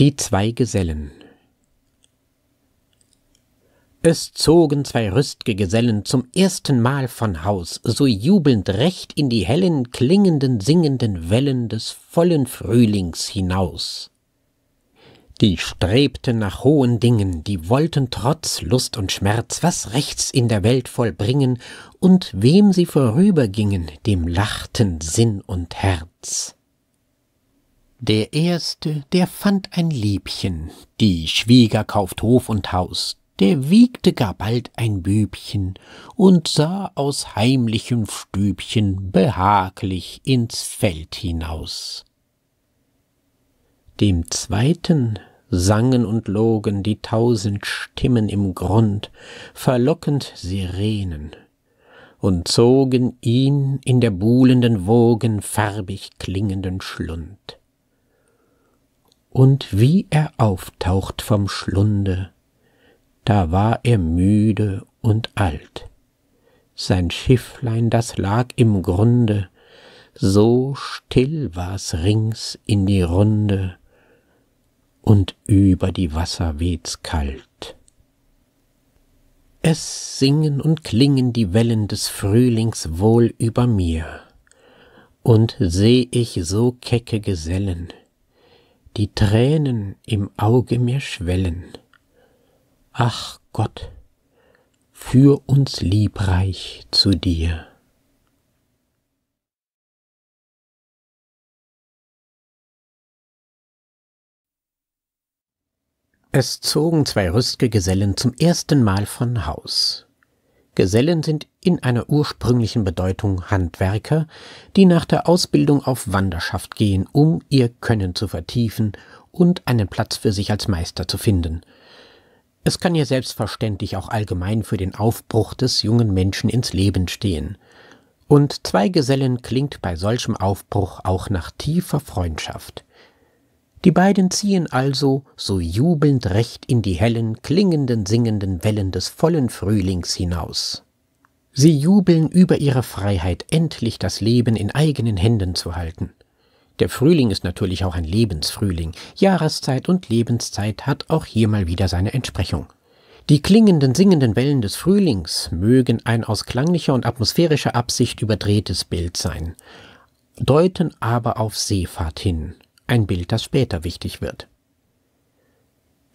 Die zwei Gesellen Es zogen zwei rüst'ge Gesellen zum ersten Mal von Haus, so jubelnd recht in die hellen, klingenden, singenden Wellen des vollen Frühlings hinaus. Die strebten nach hohen Dingen, die wollten trotz Lust und Schmerz was rechts in der Welt vollbringen, und wem sie vorübergingen, dem lachten Sinn und Herz. Der erste, der fand ein Liebchen, die Schwieger kauft Hof und Haus, der wiegte gar bald ein Bübchen und sah aus heimlichem Stübchen behaglich ins Feld hinaus. Dem zweiten sangen und logen die tausend Stimmen im Grund, verlockend Sirenen, und zogen ihn in der buhlenden Wogen farbig klingenden Schlund und wie er auftaucht vom Schlunde, da war er müde und alt. Sein Schifflein, das lag im Grunde, so still war's rings in die Runde, und über die Wasser weht's kalt. Es singen und klingen die Wellen des Frühlings wohl über mir, und seh ich so kecke Gesellen, die Tränen im Auge mir schwellen. Ach Gott, führ uns liebreich zu dir. Es zogen zwei rüstige Gesellen zum ersten Mal von Haus. Gesellen sind in einer ursprünglichen Bedeutung Handwerker, die nach der Ausbildung auf Wanderschaft gehen, um ihr Können zu vertiefen und einen Platz für sich als Meister zu finden. Es kann ja selbstverständlich auch allgemein für den Aufbruch des jungen Menschen ins Leben stehen. Und zwei Gesellen klingt bei solchem Aufbruch auch nach tiefer Freundschaft. Die beiden ziehen also so jubelnd recht in die hellen, klingenden, singenden Wellen des vollen Frühlings hinaus. Sie jubeln über ihre Freiheit, endlich das Leben in eigenen Händen zu halten. Der Frühling ist natürlich auch ein Lebensfrühling. Jahreszeit und Lebenszeit hat auch hier mal wieder seine Entsprechung. Die klingenden, singenden Wellen des Frühlings mögen ein aus klanglicher und atmosphärischer Absicht überdrehtes Bild sein, deuten aber auf Seefahrt hin ein Bild, das später wichtig wird.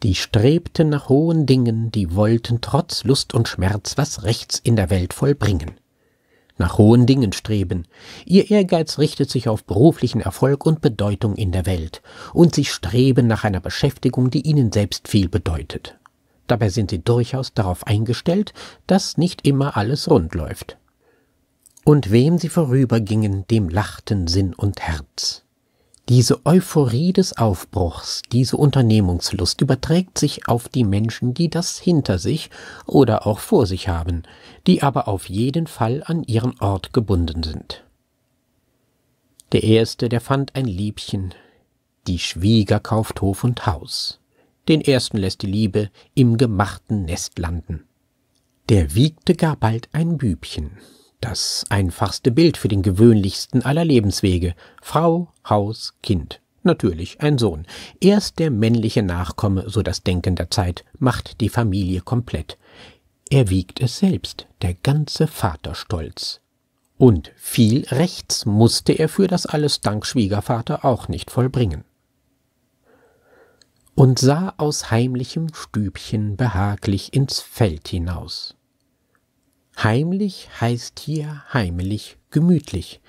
Die strebten nach hohen Dingen, die wollten trotz Lust und Schmerz was rechts in der Welt vollbringen. Nach hohen Dingen streben. Ihr Ehrgeiz richtet sich auf beruflichen Erfolg und Bedeutung in der Welt, und sie streben nach einer Beschäftigung, die ihnen selbst viel bedeutet. Dabei sind sie durchaus darauf eingestellt, dass nicht immer alles rund läuft. Und wem sie vorübergingen, dem lachten Sinn und Herz. Diese Euphorie des Aufbruchs, diese Unternehmungslust überträgt sich auf die Menschen, die das hinter sich oder auch vor sich haben, die aber auf jeden Fall an ihren Ort gebunden sind. Der erste, der fand ein Liebchen, die Schwieger kauft Hof und Haus. Den ersten lässt die Liebe im gemachten Nest landen. Der wiegte gar bald ein Bübchen, das einfachste Bild für den gewöhnlichsten aller Lebenswege. Frau, Haus, Kind. Natürlich ein Sohn. Erst der männliche Nachkomme, so das Denken der Zeit, macht die Familie komplett. Er wiegt es selbst, der ganze Vaterstolz. Und viel Rechts musste er für das alles dank Schwiegervater auch nicht vollbringen. Und sah aus heimlichem Stübchen behaglich ins Feld hinaus. Heimlich heißt hier heimlich gemütlich.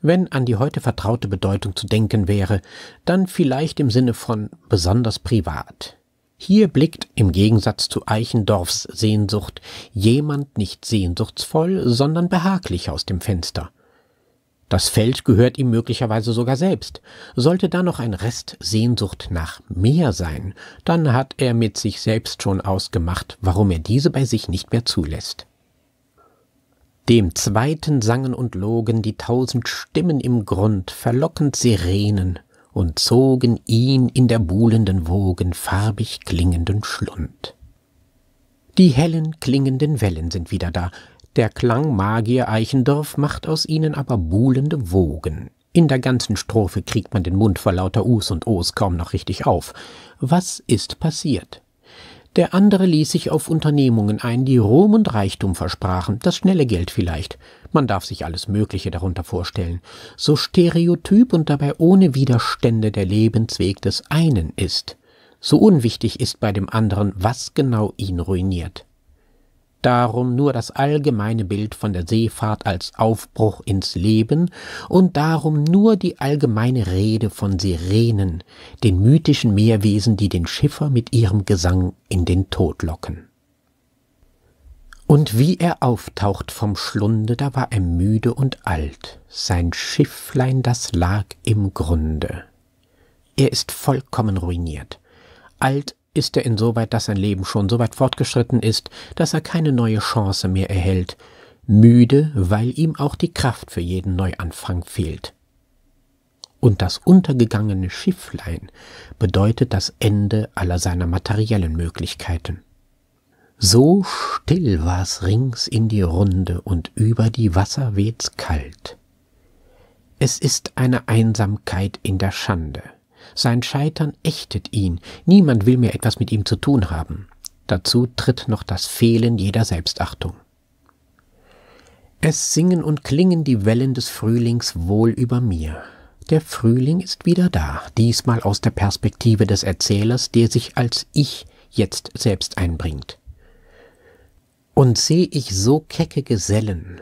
Wenn an die heute vertraute Bedeutung zu denken wäre, dann vielleicht im Sinne von besonders privat. Hier blickt im Gegensatz zu Eichendorfs Sehnsucht jemand nicht sehnsuchtsvoll, sondern behaglich aus dem Fenster. Das Feld gehört ihm möglicherweise sogar selbst. Sollte da noch ein Rest Sehnsucht nach mehr sein, dann hat er mit sich selbst schon ausgemacht, warum er diese bei sich nicht mehr zulässt dem zweiten sangen und logen die tausend Stimmen im Grund verlockend Sirenen und zogen ihn in der buhlenden Wogen farbig klingenden Schlund. Die hellen klingenden Wellen sind wieder da, der Klang Magier Eichendorf macht aus ihnen aber buhlende Wogen. In der ganzen Strophe kriegt man den Mund vor lauter Us und Os kaum noch richtig auf. Was ist passiert? der andere ließ sich auf Unternehmungen ein, die Ruhm und Reichtum versprachen, das schnelle Geld vielleicht. Man darf sich alles Mögliche darunter vorstellen. So stereotyp und dabei ohne Widerstände der Lebensweg des einen ist. So unwichtig ist bei dem anderen, was genau ihn ruiniert darum nur das allgemeine Bild von der Seefahrt als Aufbruch ins Leben und darum nur die allgemeine Rede von Sirenen, den mythischen Meerwesen, die den Schiffer mit ihrem Gesang in den Tod locken. Und wie er auftaucht vom Schlunde, da war er müde und alt, sein Schifflein, das lag im Grunde. Er ist vollkommen ruiniert, alt ist er insoweit, dass sein Leben schon so weit fortgeschritten ist, dass er keine neue Chance mehr erhält, müde, weil ihm auch die Kraft für jeden Neuanfang fehlt. Und das untergegangene Schifflein bedeutet das Ende aller seiner materiellen Möglichkeiten. So still war's rings in die Runde und über die Wasser weht's kalt. Es ist eine Einsamkeit in der Schande, sein Scheitern ächtet ihn. Niemand will mehr etwas mit ihm zu tun haben. Dazu tritt noch das Fehlen jeder Selbstachtung. Es singen und klingen die Wellen des Frühlings wohl über mir. Der Frühling ist wieder da, diesmal aus der Perspektive des Erzählers, der sich als Ich jetzt selbst einbringt. Und seh ich so kecke Gesellen,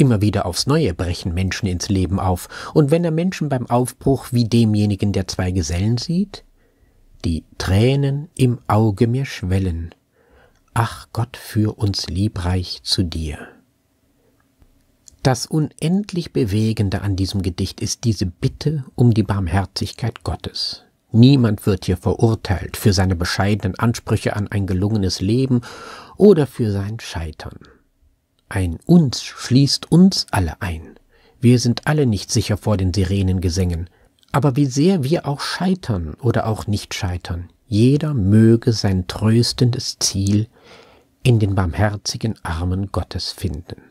Immer wieder aufs Neue brechen Menschen ins Leben auf, und wenn er Menschen beim Aufbruch wie demjenigen der zwei Gesellen sieht, die Tränen im Auge mir schwellen, ach Gott für uns liebreich zu dir. Das unendlich Bewegende an diesem Gedicht ist diese Bitte um die Barmherzigkeit Gottes. Niemand wird hier verurteilt für seine bescheidenen Ansprüche an ein gelungenes Leben oder für sein Scheitern. Ein Uns schließt uns alle ein. Wir sind alle nicht sicher vor den Sirenengesängen. Aber wie sehr wir auch scheitern oder auch nicht scheitern, jeder möge sein tröstendes Ziel in den barmherzigen Armen Gottes finden.